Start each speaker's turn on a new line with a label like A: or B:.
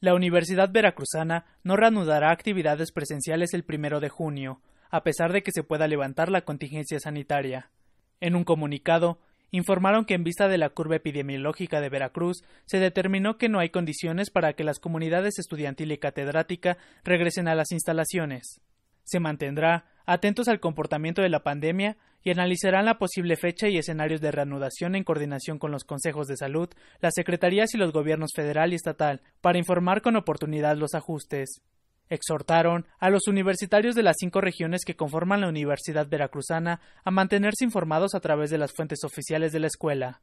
A: La Universidad Veracruzana no reanudará actividades presenciales el primero de junio, a pesar de que se pueda levantar la contingencia sanitaria. En un comunicado, informaron que en vista de la curva epidemiológica de Veracruz, se determinó que no hay condiciones para que las comunidades estudiantil y catedrática regresen a las instalaciones. Se mantendrá atentos al comportamiento de la pandemia y analizarán la posible fecha y escenarios de reanudación en coordinación con los consejos de salud, las secretarías y los gobiernos federal y estatal, para informar con oportunidad los ajustes. Exhortaron a los universitarios de las cinco regiones que conforman la Universidad Veracruzana a mantenerse informados a través de las fuentes oficiales de la escuela.